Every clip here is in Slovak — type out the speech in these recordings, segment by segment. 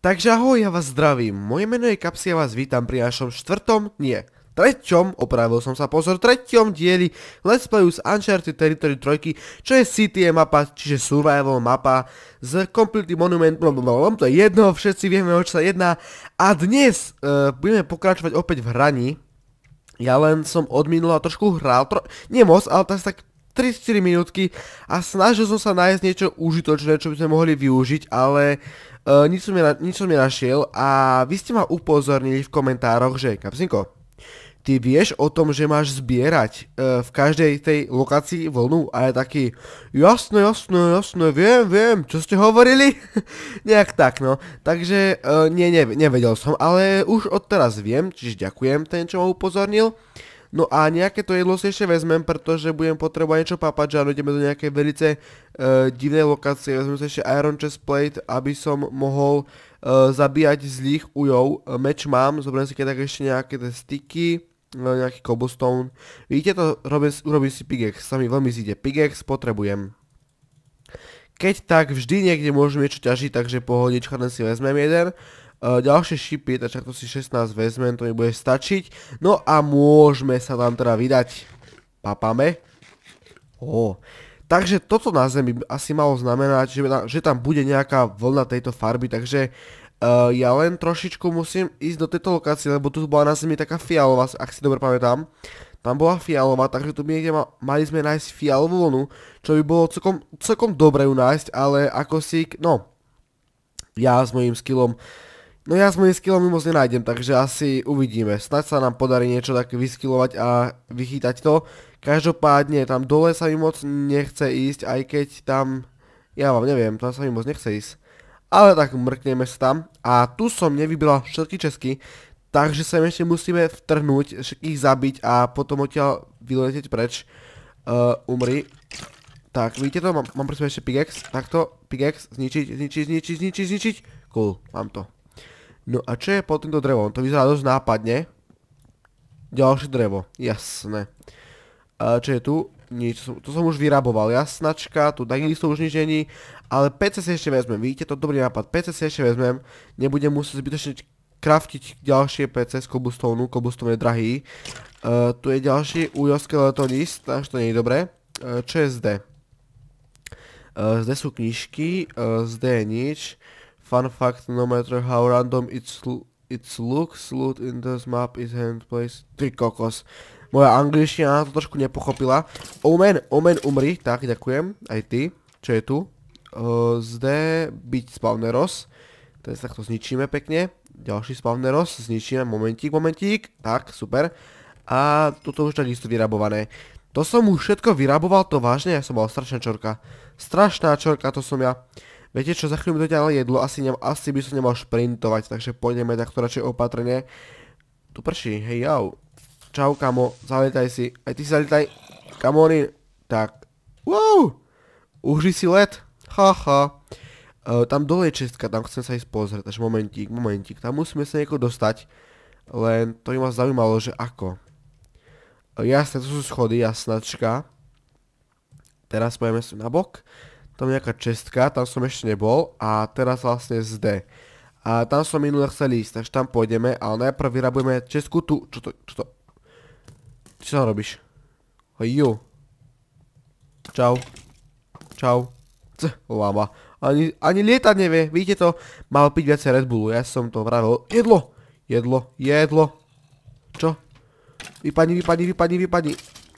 Takže ahoj, ja vás zdravím. Moje meno je Kapsi a vás vítam pri našom štvrtom, nie, treťom, opravil som sa pozor, treťom dieli Let's Playu z Uncharted Territory 3, čo je CTA mapa, čiže survival mapa z Completely Monument, blablabla, to je jedno, všetci vieme o čo sa jedná. A dnes uh, budeme pokračovať opäť v hraní, ja len som od minula trošku hral, tro... nie moc, ale tak, tak 3-4 minútky a snažil som sa nájsť niečo užitočné, čo by sme mohli využiť, ale uh, nič, som na, nič som nenašiel a vy ste ma upozornili v komentároch, že Kapsinko, ty vieš o tom, že máš zbierať uh, v každej tej lokácii vlnu a je taký, jasné, jasné, jasné, viem, viem, čo ste hovorili? Nejak tak, no. Takže, uh, nie, nevedel som, ale už odteraz viem, čiže ďakujem ten, čo ma upozornil. Uh, No a nejaké to jedlo si ešte vezmem, pretože budem potrebovať niečo papať, že áno, ideme do nejakej velice e, divnej lokácie. Vezmem si ešte Iron Chest Plate, aby som mohol e, zabíjať zlých ujov. E, meč mám, zoberiem si keď tak ešte nejaké sticky e, nejaký cobblestone. Vidíte to, robím, urobím si pigex, sa mi veľmi zíde. Pigex potrebujem. Keď tak, vždy niekde môžem niečo ťažiť, takže pohodička len si vezmem jeden. Eh, ďalšie šipy, takže to si 16 vezmem, to mi bude stačiť. No a môžeme sa tam teda vydať. Papame. Ó. Takže toto na zemi asi malo znamenať, že, tam bude nejaká vlna tejto farby, takže eh, ja len trošičku musím ísť do tejto lokácie, lebo tu bola na zemi taká fialová, ak si dobre pamätám. Tam bola fialová, takže tu niekde mali sme nájsť fialovú vlnu, čo by bolo celkom, dobre ju nájsť, ale ako si, no, ja s mojím skillom No ja s mojim skillom moc nenájdem, takže asi uvidíme. Snaď sa nám podarí niečo tak vyskillovať a vychýtať to. Každopádne tam dole sa mi moc nechce ísť, aj keď tam... Ja vám neviem, tam sa mi moc nechce ísť. Ale tak mrkneme sa tam. A tu som nevybila všetky česky, takže sa ešte musíme vtrhnúť, ich zabiť a potom odtiaľ vyletieť preč. Uh, umri. Tak, vidíte to? Mám, mám pre sebe ešte pigex. Takto, pigex, zničiť, zničiť, zničiť, zničiť, zničiť. Cool, mám to. No a čo je pod týmto drevom? To vyzerá dosť nápadne. Ďalšie drevo, jasné. A čo je tu? Nič, to som už vyraboval, jasnačka, tu takisto už nič není, ale PC si ešte vezmem, vidíte, to dobrý nápad, PC si ešte vezmem, nebudem musieť zbytočne kraftiť ďalšie PC z cobblestone, cobblestone je drahý. Uh, tu je ďalší letonist, takže to nie je dobré. Uh, čo je zde? Uh, zde sú knižky, uh, e, zde je nič. Fun fact, no matter how random its, its looks, loot in this map is hand place. Ty kokos. Moja angličtina to trošku nepochopila. Omen, omen umri, tak ďakujem, aj ty. Čo je tu? Uh, zde byť spawneros. Teraz takto zničíme pekne. Ďalší spawneros, zničíme, momentík, momentík. Tak, super. A toto už takisto vyrabované. To som už všetko vyraboval, to vážne, ja som mal strašná čorka. Strašná čorka, to som ja. Viete čo, za chvíľu mi ďalej jedlo, asi, ne, asi by som nemal šprintovať, takže pôjdeme takto radšej opatrne. Tu prší, hej jau. Čau kamo, zaletaj si, aj ty si zalietaj. Kamony, tak. Wow, užri si let, haha. Uh, e, tam dole je čestka, tam chcem sa ísť pozrieť, takže momentík, momentík, tam musíme sa nieko dostať. Len to by ma zaujímalo, že ako. Uh, jasné, to sú schody, jasnačka. Teraz pojeme na bok tam nejaká čestka, tam som ešte nebol a teraz vlastne zde. A tam som minule chcel ísť, takže tam pôjdeme, ale najprv vyrabujeme česku tu, čo to, čo to, čo tam robíš? Ju. Čau. Čau. C, lava. Ani, ani lietať nevie, vidíte to? Mal piť viacej Red Bullu, ja som to vravil. Jedlo, jedlo, jedlo. Čo? Vypadni, vypadni, vypadni, vypadni.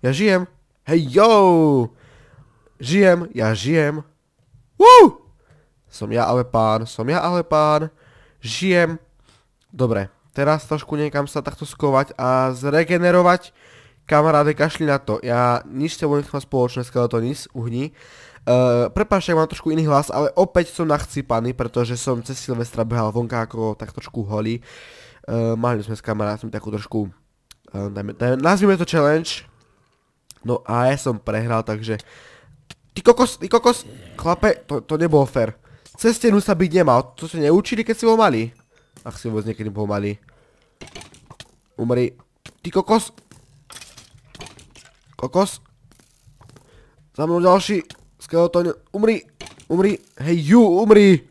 Ja žijem. Hej, yo! Žijem, ja žijem. Woo! Som ja ale pán, som ja ale pán. Žijem. Dobre, teraz trošku niekam sa takto skovať a zregenerovať. Kamaráde, kašli na to. Ja nič s tebou nechám spoločné, to nic, uhni. Uh, ehm, prepáč, mám trošku iný hlas, ale opäť som nachcípaný, pretože som cez Silvestra behal vonka ako tak trošku holý. Uh, mali sme s kamarátmi takú trošku, uh, dajme, dajme, nazvime to challenge, No a ja som prehral, takže... Ty kokos, ty kokos, chlape, to, to nebolo fér. Cez stenu sa byť nemal, to ste neučili, keď si bol malý. Ach si vôbec niekedy bol malý. Umri. Ty kokos. Kokos. Za mnou ďalší skeleton. Umri. Umri. Hej, ju, umri.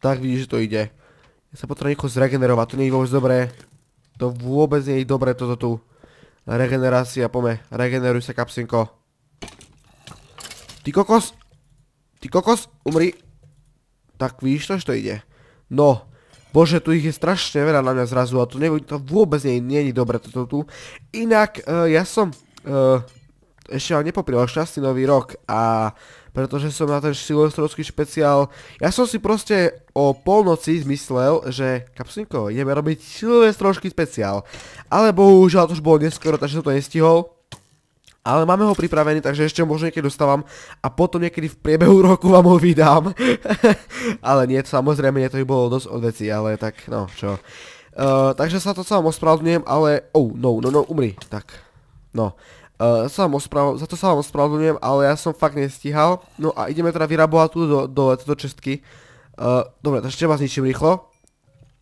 Tak vidíš, že to ide. Ja sa potrebujem niekoho zregenerovať, to nie je vôbec dobré. To vôbec nie je dobré toto tu. Regenerácia, pome. Regeneruj sa, kapsinko. Ty kokos. Ty kokos, umri. Tak vidíš to, to ide. No. Bože, tu ich je strašne veľa na mňa zrazu a to, to vôbec nie, nie je dobre toto tu. Inak, uh, ja som... Uh, ešte vám nepopril šťastný nový rok a pretože som na ten silvestrovský špeciál, ja som si proste o polnoci zmyslel, že kapsinko, ideme robiť silvestrovský špeciál, ale bohužiaľ to už bolo neskoro, takže som to nestihol. Ale máme ho pripravený, takže ešte ho možno niekedy dostávam a potom niekedy v priebehu roku vám ho vydám. ale nie, samozrejme, nie, to by bolo dosť od ale tak, no, čo. Uh, takže sa to vám ospravedlňujem, ale... Oh, no, no, no, umri. Tak, no. Uh, sa vám za to sa vám ospravedlňujem, ale ja som fakt nestíhal. No a ideme teda vyrabovať tu do, dole, tieto čestky. Uh, dobre, takže vás zničím rýchlo.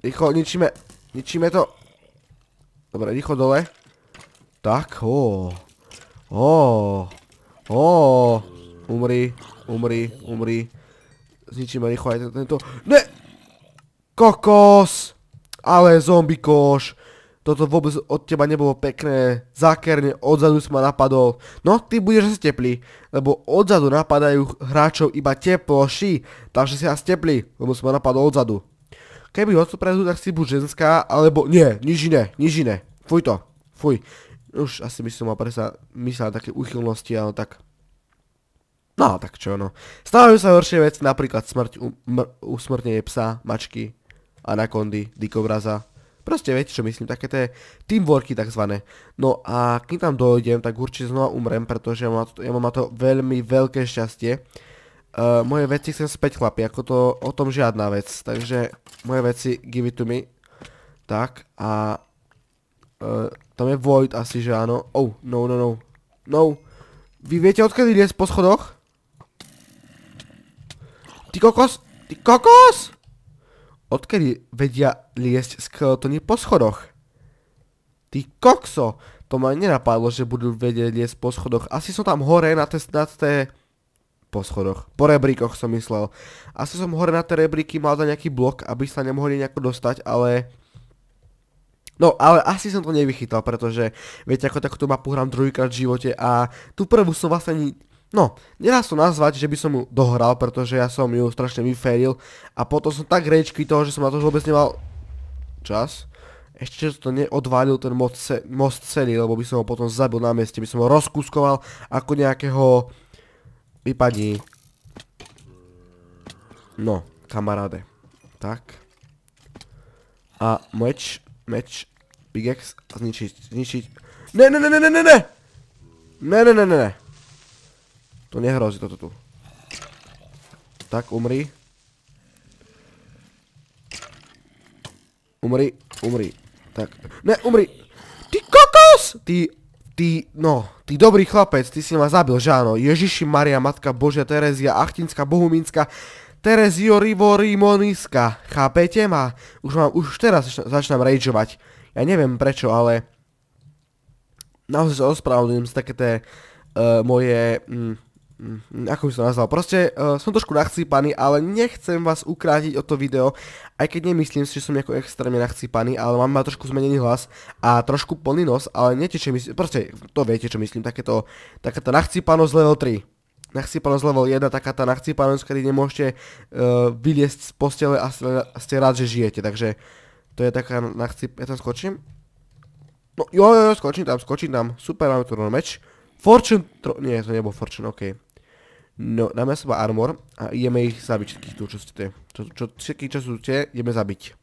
Rýchlo, ničíme, ničíme to. Dobre, rýchlo dole. Tak, ho. Ó. Ó. Umri, umri, umri. Zničíme rýchlo aj tento. Ne! Kokos! Ale zombikoš. koš toto vôbec od teba nebolo pekné, zákerne, odzadu si ma napadol. No, ty budeš asi teplý, lebo odzadu napadajú hráčov iba teploši, takže si asi teplý, lebo si ma napadol odzadu. Keby ho predu, tak si buď ženská, alebo nie, nič iné, nič iné. Fuj to, fuj. Už asi by som mal presa na také uchylnosti, ale tak... No, tak čo no. Stávajú sa horšie veci, napríklad smrť, usmrtnenie usmrtenie psa, mačky, anakondy, dikobraza, Proste viete, čo myslím, také tie teamworky takzvané. No a kým tam dojdem, tak určite znova umrem, pretože ja mám na to, ja mám na to veľmi veľké šťastie. Uh, moje veci chcem späť chlapi, ako to o tom žiadna vec, takže moje veci give it to me. Tak a uh, tam je Void asi, že áno. Oh, no, no, no. No. Vy viete odkedy ide po schodoch? Ty kokos? Ty kokos? Odkedy vedia liesť skeletoni po schodoch? Ty kokso! To ma nenapadlo, že budú vedieť liesť po schodoch. Asi som tam hore na tej... Na té... Po schodoch. Po rebríkoch som myslel. Asi som hore na tie rebríky mal za nejaký blok, aby sa nemohli nejako dostať, ale... No, ale asi som to nevychytal, pretože viete, ako takúto mapu hrám druhýkrát v živote a tú prvú som vlastne No, nedá sa to nazvať, že by som ju dohral, pretože ja som ju strašne vyferil a potom som tak rečký toho, že som na to už vôbec nemal čas. Ešte to neodválil ten most, celý, lebo by som ho potom zabil na mieste, by som ho rozkuskoval ako nejakého vypadí. No, kamaráde. Tak. A meč, meč, big X, zničiť, zničiť. Ne, ne, ne, ne, ne, ne, ne! Ne, ne, ne, ne, ne. To nehrozí toto tu. Tak, umri. Umri, umri. Tak, ne, umri. Ty kokos! Ty, ty, no, ty dobrý chlapec, ty si ma zabil, že áno. Ježiši Maria, Matka Božia, Terezia, Achtinská, Bohumínska, Terezio Rivorimoniska. Chápete ma? Už mám, už teraz začnám rageovať. Ja neviem prečo, ale... Naozaj sa ospravedlňujem z také tie uh, moje... Mm, Mhm, ako by som to nazval, proste uh, som trošku nachcípaný, ale nechcem vás ukrátiť o to video, aj keď nemyslím si, že som nejako extrémne nachcípaný, ale mám ma trošku zmenený hlas a trošku plný nos, ale netečie myslím, proste to viete, čo myslím, takéto, takáto nachcípanosť level 3. Nachcípanosť level 1, taká tá nachcípanosť, kedy nemôžete uh, e, vyliesť z postele a ste rád, že žijete, takže to je taká nachcíp... Ja tam skočím? No jo, jo, jo, skočím tam, skočím tam, super, máme tu meč. Fortune, tro... nie, to nebol Fortune, okej. Okay. No, dáme seba armor a ideme ich zabiť všetkých tu, čo ste tie. Čo, čo, čo sú tie, ideme zabiť.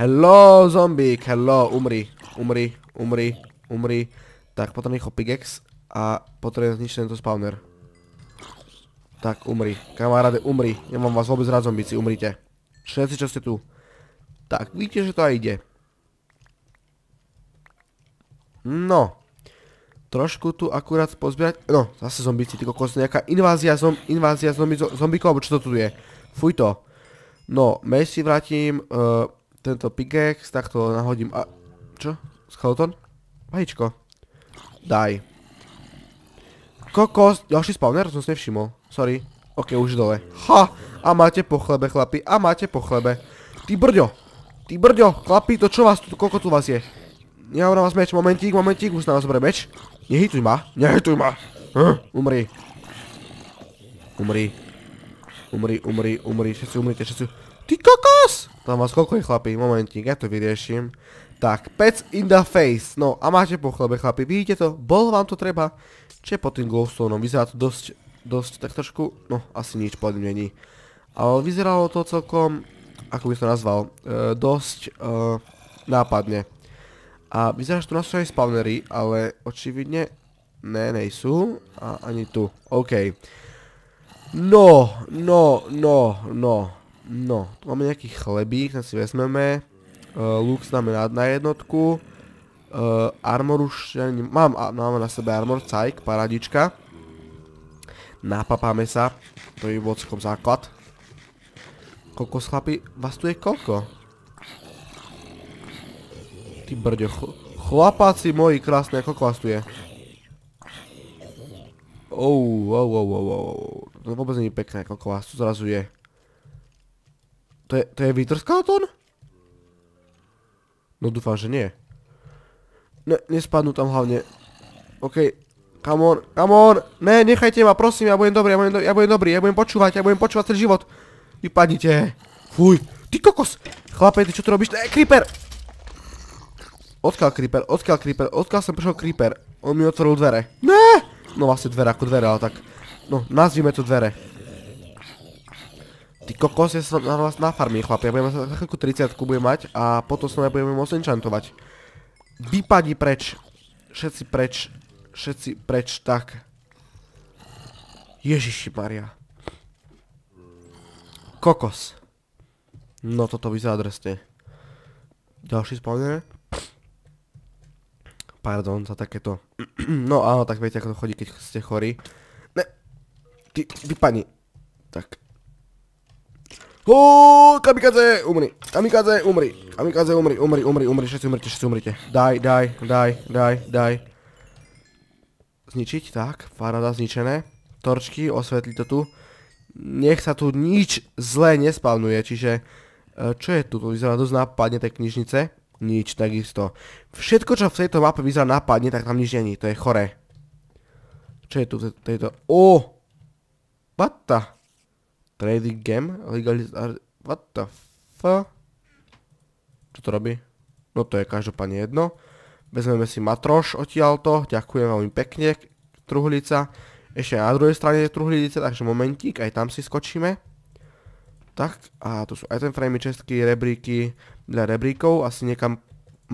Hello, zombík, hello, umri, umri, umri, umri. Tak, potrebný pigex a potrebujem zničiť tento spawner. Tak, umri. Kamaráde, umri. Ja mám vás vôbec rád zombici, umrite. Všetci, čo ste tu. Tak, vidíte, že to aj ide. No trošku tu akurát pozbierať. No, zase zombici, ty kokos, nejaká invázia, zom, invázia zombi, zombikov, alebo čo to tu je? Fuj to. No, mej si vrátim, uh, tento pigex, tak to nahodím. A, čo? Skeleton? Vajíčko. Daj. Kokos, ďalší spawner? Som si nevšimol. Sorry. Ok, už dole. Ha! A máte po chlebe, chlapi. A máte po chlebe. Ty brďo. Ty brďo, chlapi, to čo vás tu, koľko tu vás je? Ja mám na vás meč, momentík, momentík, už na vás dobre meč. Nehytuj ma, nehytuj ma. Uh, umri. Umri. Umri, umri, umri, všetci umrite, všetci... Ty kokos! Tam vás koľko je chlapí, momentík, ja to vyriešim. Tak, pec in the face. No a máte po chlebe chlapí, vidíte to? Bol vám to treba? Čo je pod tým glowstoneom? Vyzerá to dosť, dosť tak trošku, no asi nič podľa není. Ale vyzeralo to celkom, ako by som to nazval, eh, dosť eh, nápadne. A vyzerá, že tu nás sú aj spawnery, ale očividne ne, nejsú. A ani tu. OK. No, no, no, no, no. Tu máme nejaký chlebík, ten si vezmeme. Uh, dáme znamená na jednotku. Uh, armor už, ja ne, mám, a, máme na sebe armor, cajk, paradička. Napapáme sa. To je vodskom základ. Koľko chlapi, vás tu je koľko? Ty brďo, ch chlapáci moji krásne, ako vás tu je. Ou, ou, ou, ou, ou, to vôbec nie je pekné, ako klas, tu zrazu je. To je, to je Witterskalton? No dúfam, že nie. Ne, nespadnú tam hlavne. Okej, okay. Come on, come on. Ne, nechajte ma, prosím, ja budem dobrý, ja budem, do, ja budem dobrý, ja budem počúvať, ja budem počúvať celý život. Vypadnite. Fuj, ty kokos. Chlape, ty čo tu robíš? Ne, creeper. Odkiaľ creeper, odkiaľ creeper, odkiaľ som prišiel creeper. On mi otvoril dvere. Ne! No vlastne dvere ako dvere, ale tak. No, nazvime to dvere. Ty kokos, ja som na vás na farmi chlapi. Ja budem sa chvíľku 30 budem mať a potom som ja budeme môcť enchantovať. Vypadni preč. Všetci preč. Všetci preč, tak. Ježiši Maria. Kokos. No toto vyzerá drsne. Ďalší spawner. Pardon za takéto... No áno, tak viete, ako to chodí, keď ste chorí. Ne! Ty, vypadni. Tak. Huuu, kamikaze, umri. Kamikaze, umri. Kamikaze, umri, umri, umri, umri. Všetci umrite, všetci umrite. Daj, daj, daj, daj, daj. Zničiť, tak. Farada zničené. Torčky, osvetli to tu. Nech sa tu nič zlé nespavnuje, čiže... E, čo je tu? To vyzerá dosť nápadne tej knižnice nič takisto. Všetko, čo v tejto mape vyzerá napadne, tak tam nič není, to je chore. Čo je tu v tejto... O! What the? Trading game? Legaliz... What the f... Čo to robí? No to je každopádne jedno. Vezmeme si matroš odtiaľto, ďakujem veľmi pekne, truhlica. Ešte na druhej strane je truhlica, takže momentík, aj tam si skočíme. Tak, a tu sú item framey, čestky, rebríky, dľa rebríkov, asi niekam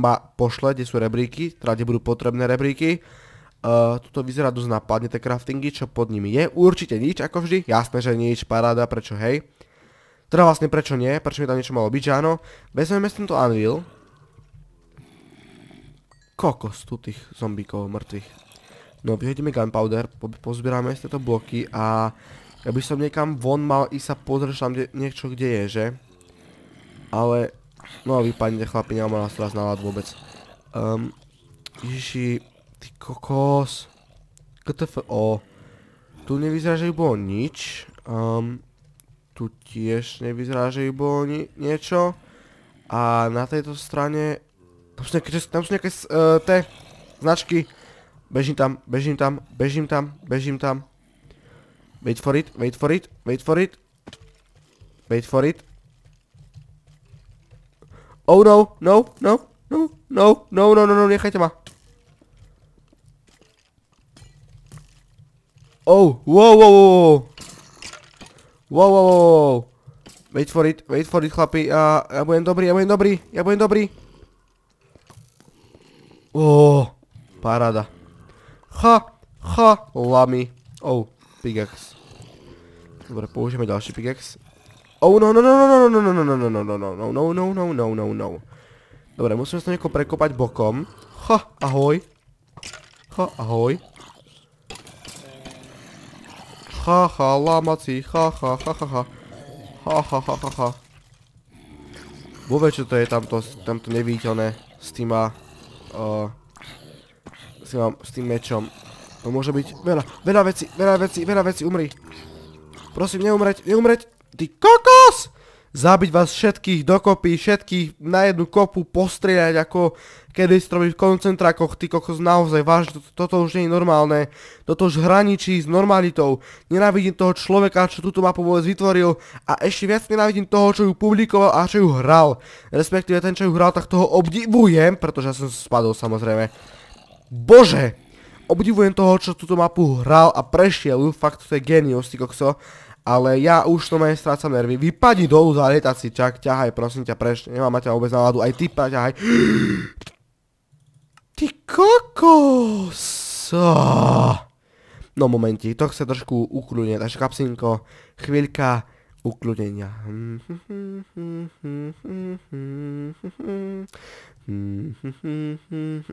ma pošle, kde sú rebríky, teda kde budú potrebné rebríky. Uh, e, tuto vyzerá dosť napadne tie craftingy, čo pod nimi je. Určite nič, ako vždy. Jasné, že nič, paráda, prečo hej. Teda vlastne prečo nie, prečo mi tam niečo malo byť, že áno. Vezmeme si tento anvil. Kokos tu tých zombíkov mŕtvych. No, vyhodíme gunpowder, po pozbierame z tieto bloky a ja by som niekam von mal ísť sa pozrieť tam niečo, kde je, že? Ale No a vypadnite chlapi, nemám na teraz nálad vôbec. Um, ježiši, ty kokos. KTF o Tu nevyzerá, že bolo nič. Um, tu tiež nevyzerá, že bolo ni niečo. A na tejto strane... Tam sú nejaké, tam sú nejaké uh, e, te značky. Bežím tam, bežím tam, bežím tam, bežím tam. Wait for it, wait for it, wait for it. Wait for it. Oh no, no, no, no, no, no, no, no, no, nechajte ma. Oh, wow, wow, wow. Wow, wow, wow. Wait for it, wait for it, chlapi. Ja, ja budem dobrý, ja budem dobrý, ja budem dobrý. Oh, paráda. Ha, ha, lami. Oh, pickaxe. Dobre, použijeme ďalší pickaxe. Oh, no, no, no, no, no, no, no, no, no, no, no, no, no, no, no, no, no, no, no. no no Dobre, musíme sa to nejako prekopať bokom. Ha, ahoj. Ha, ahoj. Ha, ha, lámací, ha, ha, ha, ha, ha. Ha, ha, ha, ha, ha. Vôbec, čo to je tamto, tamto neviditeľné s týma, uh, s, týma, s tým mečom. To môže byť veľa, veľa vecí, veľa vecí, veľa vecí, umri. Prosím, neumreť, neumreť. Ty kokos! Zabiť vás všetkých dokopy, všetkých na jednu kopu postrieľať ako kedy ste robí v koncentrákoch, ty kokos naozaj, vážne, to, toto už nie je normálne. Toto už hraničí s normalitou. Nenávidím toho človeka, čo túto mapu vôbec vytvoril a ešte viac nenávidím toho, čo ju publikoval a čo ju hral. Respektíve ten, čo ju hral, tak toho obdivujem, pretože ja som spadol samozrejme. Bože! Obdivujem toho, čo túto mapu hral a prešiel fakt to je genius, ty kokso ale ja už to aj strácam nervy. Vypadni dolu, za si, čak, ťahaj, prosím ťa, preš. nemám mať ťa vôbec náladu, aj ty ťahaj. Ty kokos. No momenti, to chce trošku ukľúne, takže kapsinko, chvíľka, ukludenia.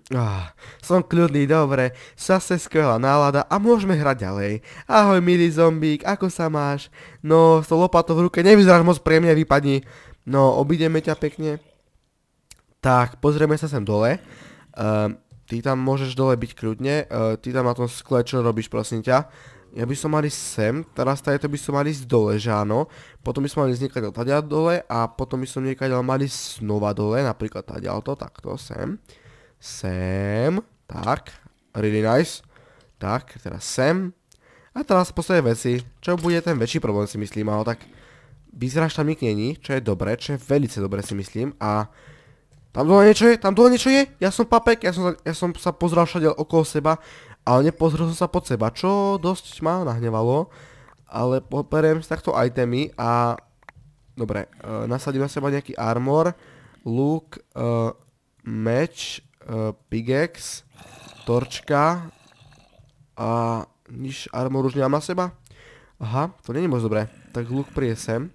Ah, som kľudný, dobre, zase skvelá nálada a môžeme hrať ďalej. Ahoj milý zombík, ako sa máš? No, s tou lopatou v ruke nevyzeráš moc príjemne, vypadni. No, obideme ťa pekne. Tak, pozrieme sa sem dole. Ehm, ty tam môžeš dole byť kľudne, ehm, ty tam na tom skle, čo robíš, prosím ťa ja by som mal ísť sem, teraz tajeto by som mal ísť dole, že áno, potom by som mal ísť niekadiaľ tady dole a potom by som niekadiaľ mal ísť znova dole, napríklad tady to, takto, sem, sem, tak, really nice, tak, teraz sem, a teraz posledné veci, čo bude ten väčší problém si myslím, ale tak vyzeráš tam nikto není, čo je dobré, čo je veľce dobré si myslím a tam dole niečo je, tam dole niečo je, ja som papek, ja som, ja som sa pozral všade okolo seba ale nepozrel som sa pod seba, čo dosť ma nahnevalo, ale poperiem si takto itemy a dobre, e, nasadím na seba nejaký armor, luk, e, meč, e, pigex, torčka a nič armor už nemám na seba. Aha, to není moc dobré, tak luk prie sem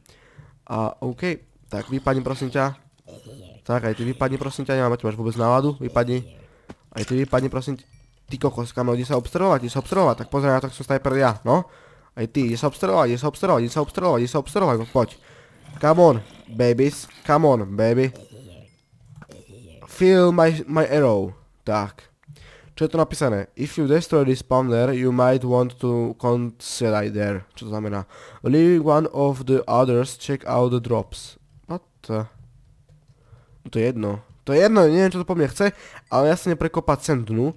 a OK, tak vypadni prosím ťa. Tak aj ty vypadni prosím ťa, nemám mať máš vôbec náladu, vypadni. Aj ty vypadni prosím ťa. Ty kokos, kamo, ide sa obstrelovať, ide sa obstrelovať, tak pozri, na to, som sniper ja, no. Aj ty, ide sa obstrelovať, ide sa obstrelovať, ide sa obstrelovať, ide sa obstrelovať, no poď. Come on, babies, come on, baby. Feel my, my arrow. Tak. Čo je to napísané? If you destroy this spawner, you might want to consider there. Čo to znamená? Leaving one of the others, check out the drops. What the... To je jedno. To je jedno, neviem čo to po mne chce, ale ja sa neprekopať sem dnu.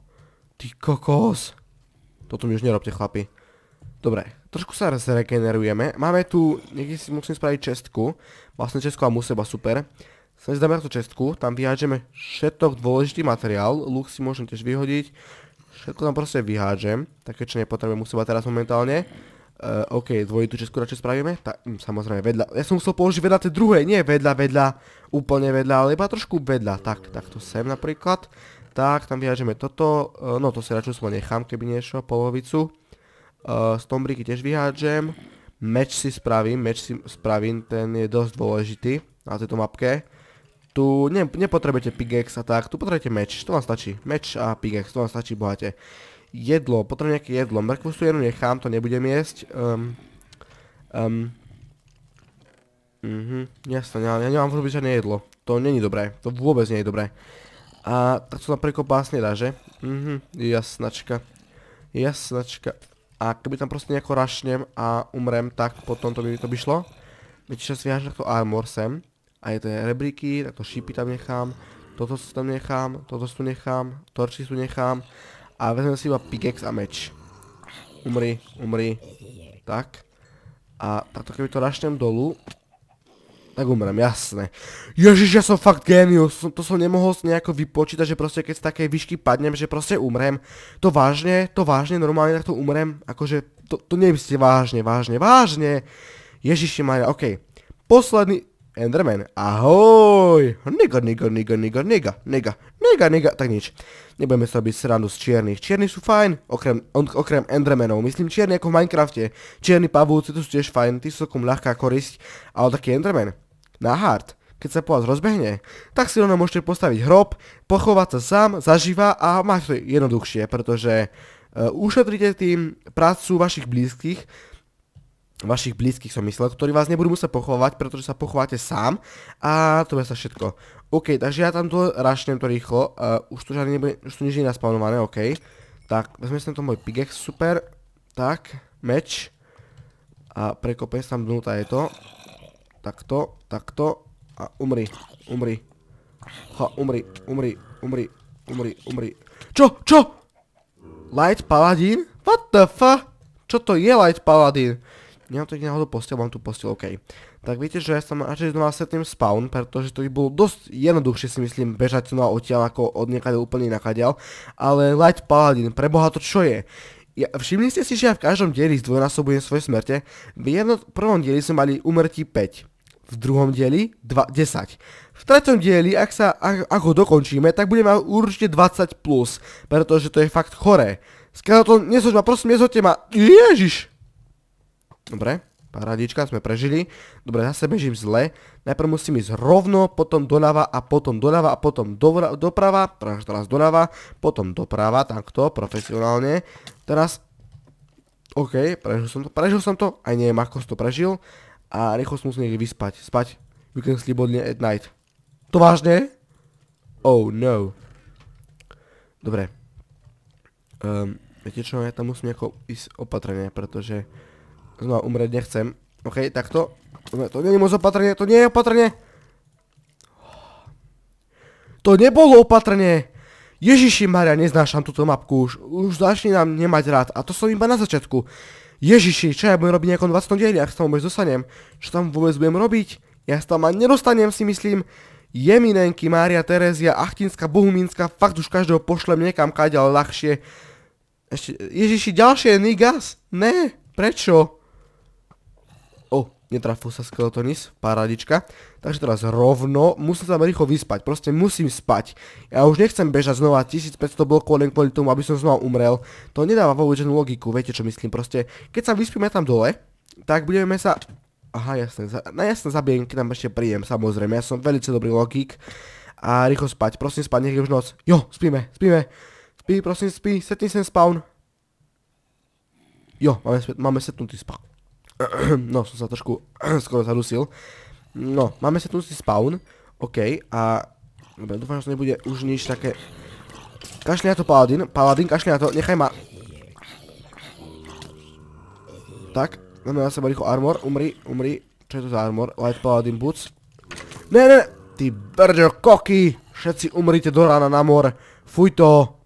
Ty kokos. Toto mi už nerobte, chlapi. Dobre, trošku sa zregenerujeme. Máme tu, niekde si musím spraviť čestku. Vlastne čestku a museba, super. Sme dáme tú čestku, tam vyhádžeme všetok dôležitý materiál. Luk si môžem tiež vyhodiť. Všetko tam proste vyhádžem. Také, čo nepotrebujem museba teraz momentálne. Eh, OK, dvojitú česku radšej spravíme? Tak, hm, samozrejme, vedľa. Ja som musel položiť vedľa tej druhej, nie vedľa, vedľa, úplne vedľa, ale iba trošku vedľa. Tak, tak sem napríklad tak tam vyhážeme toto, eh, no to si radšej svoj nechám, keby niečo, polovicu. Stombriky eh, tiež vyhážem, meč si spravím, meč si spravím, ten je dosť dôležitý na tejto mapke. Tu ne, nepotrebujete pigex a tak, tu potrebujete meč, to vám stačí, meč a pigex, to vám stačí bohate. Jedlo, potrebujem nejaké jedlo, mrkvu tu jednu nechám, to nebudem jesť. Um, um, mhm, jasne, ja, nemám vôbec žiadne jedlo, to není dobré, to vôbec nie je dobré. A tak to tam preko básne že? Mhm, jasnačka. Jasnačka. A keby tam proste nejako rašnem a umrem, tak potom to by mi to by šlo. Čiže sviažem takto armor sem. Aj tie rebríky, takto šípy tam nechám. Toto si tam nechám, toto si tu nechám, torčky tu nechám. A vezmem si iba pickaxe a meč. Umri, umri. Tak. A takto keby to rašnem dolu, tak umrem, jasné. Ježiš, ja som fakt genius, som, to som nemohol nejako vypočítať, že proste keď z takej výšky padnem, že proste umrem. To vážne, to vážne, normálne takto umrem, akože to, to nevste vážne, vážne, vážne. Ježiši Maria, okej. Okay. Posledný, Enderman, ahoj! Niga, nigga, niga, niga, nigga, nigga, nigga, nigga, tak nič. Nebudeme sa robiť srandu z čiernych. Čierny sú fajn, okrem, okrem Endermanov. Myslím čierny ako v Minecrafte. Čierny pavúci, to sú tiež fajn, tí sú takom ľahká korisť, ale taký Enderman. Na hard. Keď sa po vás rozbehne, tak si rovno môžete postaviť hrob, pochovať sa sám, zažíva a máš to jednoduchšie, pretože uh, ušetrite tým prácu vašich blízkych, vašich blízkych som myslel, ktorí vás nebudú musieť pochovať, pretože sa pochováte sám a to bude sa všetko. OK, takže ja tam to rašnem to rýchlo, uh, už tu žiadne nebude, už tu nič nie je naspawnované, OK. Tak, vezme sem to môj pigex, super, tak, meč a prekopem tam dnúta je to, takto, takto a umri, umri, ha, umri, umri, umri, umri, umri. Čo, čo? Light Paladin? What the fuck? Čo to je Light Paladin? nemám tu náhodou postel, mám tu postel, OK. Tak viete, že ja som radšej znova setnem spawn, pretože to by bolo dosť jednoduchšie si myslím bežať znova odtiaľ ako od niekade úplne nakadiaľ, ale Light Paladin, preboha to čo je? Ja, všimli ste si, že ja v každom dieli zdvojnásobujem svoje smrte? V jednom prvom dieli sme mali umrtí 5, v druhom dieli 2, 10. V treťom dieli, ak, sa, ak, ak ho dokončíme, tak budeme mať určite 20+, plus, pretože to je fakt choré. Skeleton, nesoď ma, prosím, nesoďte ma. Ježiš! Dobre, paradička, sme prežili. Dobre, zase bežím zle. Najprv musím ísť rovno, potom doľava a potom doľava a potom doprava. Teraz, teraz doľava, potom doprava, takto, profesionálne. Teraz, OK, prežil som to, prežil som to, aj neviem ako som to prežil. A rýchlo som musel niekde vyspať, spať. We can sleep only at night. To vážne? Oh no. Dobre. Um, viete čo, ja tam musím nejako ísť opatrne, pretože znova umrieť nechcem. OK, takto. To nie je moc opatrne, to nie je opatrne. To nebolo opatrne. Ježiši Maria, neznášam túto mapku už. Už nám nemať rád. A to som iba na začiatku. Ježiši, čo ja budem robiť nejakom 20 dieli, ak sa tam vôbec dostanem? Čo tam vôbec budem robiť? Ja sa tam ani nedostanem, si myslím. Jeminenky, Mária, Terezia, Achtinská, Bohumínska, fakt už každého pošlem niekam ale ľahšie. Ešte, Ježiši, ďalšie, Nigas? Ne, prečo? netrafil sa skeletonis, paradička. Takže teraz rovno, musím sa rýchlo vyspať, proste musím spať. Ja už nechcem bežať znova 1500 blokov len kvôli tomu, aby som znova umrel. To nedáva vôbec žiadnu logiku, viete čo myslím, proste keď sa vyspíme tam dole, tak budeme sa... Aha, jasné, za... na jasné zabijem, keď nám ešte príjem, samozrejme, ja som veľmi dobrý logik A rýchlo spať, prosím spať, nech je už noc. Jo, spíme, spíme. Spí, prosím, spí, setni sem spawn. Jo, máme, máme setnutý spawn. No, som sa trošku skoro zadusil. No, máme sa tu si spawn. OK, a... Dobre, dúfam, že to nebude už nič také... Kašli na to, Paladin. Paladin, kašli na to. Nechaj ma... Tak, máme na seba rýchlo armor. Umri, umri. Čo je to za armor? Light Paladin Boots. Ne, ne, ne. Ty brďo, koky. Všetci umrite do rána na mor. Fuj to.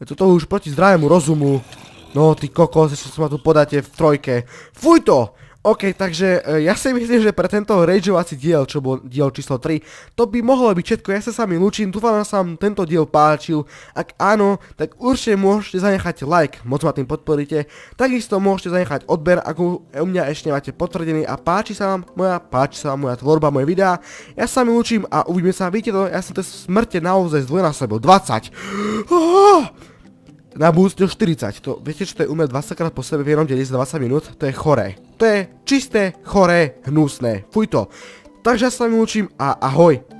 Toto už proti zdravému rozumu. No ty kokos, ešte sa ma tu podáte v trojke. Fuj to! OK, takže e, ja si myslím, že pre tento rageovací diel, čo bol diel číslo 3, to by mohlo byť všetko. Ja sa sami lučím, dúfam, že sa vám tento diel páčil. Ak áno, tak určite môžete zanechať like, moc ma tým podporíte. Takisto môžete zanechať odber, ak u mňa ešte máte potvrdený a páči sa vám moja, páči sa vám moja tvorba, moje videá. Ja sa sami lučím a uvidíme sa, vidíte to, ja som to smrte naozaj zdvojnásobil, 20. na boost 40. To, viete, čo to je umer 20 krát po sebe v jednom deli za 20 minút? To je choré. To je čisté, choré, hnusné. Fuj to. Takže ja sa vám učím a ahoj.